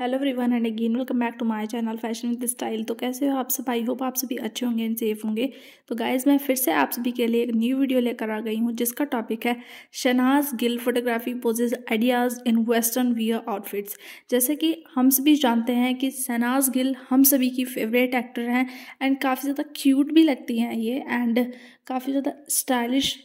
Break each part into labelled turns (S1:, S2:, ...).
S1: hello everyone and again welcome back to my channel fashion with style तो कैसे हो आप सब आई होप आप सभी अच्छे होंगे एंड सेफ होंगे तो गाइज मैं फिर से आप सभी के लिए एक न्यू वीडियो लेकर आ गई हूँ जिसका टॉपिक है Shehnaaz Gill photography poses ideas in western wear outfits जैसे कि हम सभी जानते हैं कि शनाज गिल हम सभी की फेवरेट एक्टर हैं एंड काफ़ी ज़्यादा क्यूट भी लगती हैं ये एंड काफ़ी ज़्यादा स्टाइलिश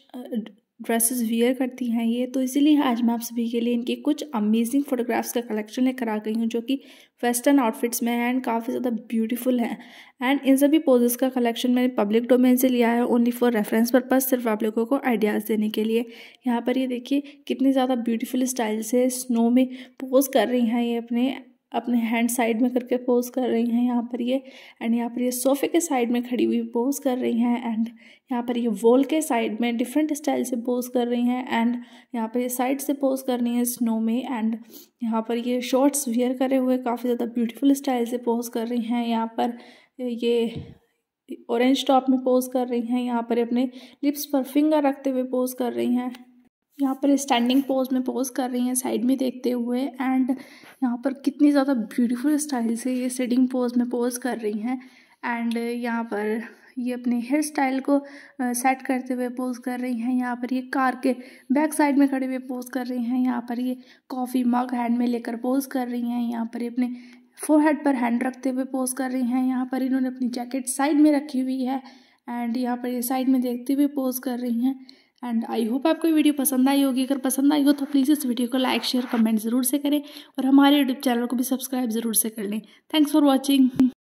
S1: ड्रेसेस वियर करती हैं ये तो इसीलिए आज मैं आप सभी के लिए इनकी कुछ अमेजिंग फ़ोटोग्राफ्स का कलेक्शन लेकर आ गई हूँ जो कि वेस्टर्न आउटफिट्स में हैं एंड काफ़ी ज़्यादा ब्यूटीफुल हैं एंड इन सभी पोजेस का कलेक्शन मैंने पब्लिक डोमेन से लिया है ओनली फॉर रेफरेंस पर्पज़ सिर्फ आप लोगों को आइडियाज़ देने के लिए यहाँ पर ये देखिए कितनी ज़्यादा ब्यूटीफुल स्टाइल से स्नो में पोज कर रही हैं ये अपने अपने हैंड साइड में करके पोज कर रही हैं यहाँ पर ये एंड यहाँ पर ये सोफे के साइड में खड़ी हुई पोज कर रही हैं एंड यहाँ पर ये वॉल के साइड में डिफरेंट स्टाइल से पोज कर रही हैं एंड यहाँ पर ये साइड से पोज कर रही हैं स्नो में एंड यहाँ पर ये शॉर्ट्स वियर करे हुए काफ़ी ज़्यादा ब्यूटीफुल स्टाइल से पोज कर रही हैं यहाँ पर ये ऑरेंज टॉप में पोज कर रही हैं यहाँ पर अपने लिप्स पर फिंगर रखते हुए पोज कर रही हैं यहाँ पर स्टैंडिंग पोज में पोज कर रही हैं साइड में देखते हुए एंड यहाँ पर कितनी ज़्यादा ब्यूटीफुल स्टाइल से ये सिटिंग पोज में पोज कर रही हैं एंड यहाँ पर ये अपने हेयर स्टाइल को सेट करते हुए पोज कर रही हैं यहाँ पर ये कार के बैक साइड में खड़े हुए पोज कर रही हैं यहाँ पर ये कॉफ़ी मग हैंड में लेकर पोज कर रही हैं यहाँ पर ये अपने फोरहेड पर हैंड रखते हुए पोज कर रही हैं यहाँ पर इन्होंने अपनी जैकेट साइड में रखी हुई है एंड यहाँ पर ये साइड में देखते हुए पोज कर रही हैं एंड आई होप आपको वीडियो पसंद आई होगी अगर पसंद आई हो तो प्लीज़ इस वीडियो को लाइक शेयर कमेंट ज़रूर से करें और हमारे यूट्यूब चैनल को भी सब्सक्राइब ज़रूर से कर लें थैंक्स फॉर वॉचिंग